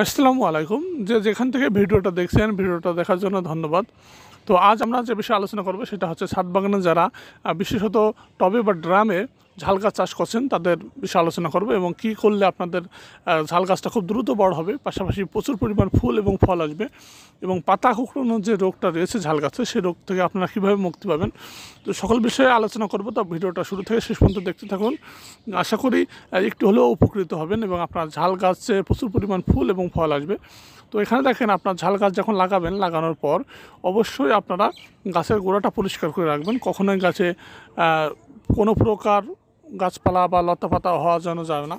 আসসালামু আলাইকুম যে যেখান থেকে ভিডিওটা দেখছেন ভিডিওটা দেখার জন্য ধন্যবাদ তো আজ আমরা যে বিষয়ে আলোচনা করব সেটা হচ্ছে ছাদ বাগানে যারা বিশেষত টবে বা ড্রামে ঝাল গাছ চাষ করছেন তাদের বিষয়ে আলোচনা করবো এবং কি করলে আপনাদের ঝাল গাছটা খুব দ্রুত বড় হবে পাশাপাশি প্রচুর পরিমাণ ফুল এবং ফল আসবে এবং পাতা কুকড়ানোর যে রোগটা রয়েছে ঝাল গাছে সেই রোগ থেকে আপনারা কীভাবে মুক্তি পাবেন তো সকল বিষয়ে আলোচনা করব তা ভিডিওটা শুরু থেকে শেষ পর্যন্ত দেখতে থাকুন আশা করি একটু হলেও উপকৃত হবেন এবং আপনার ঝাল গাছে প্রচুর পরিমাণ ফুল এবং ফল আসবে তো এখানে দেখেন আপনার ঝাল গাছ যখন লাগাবেন লাগানোর পর অবশ্যই আপনারা গাছের গোড়াটা পরিষ্কার করে রাখবেন কখনোই গাছে কোনো প্রকার গাছপালা বা লতাপাতা হওয়া যেন যাবে না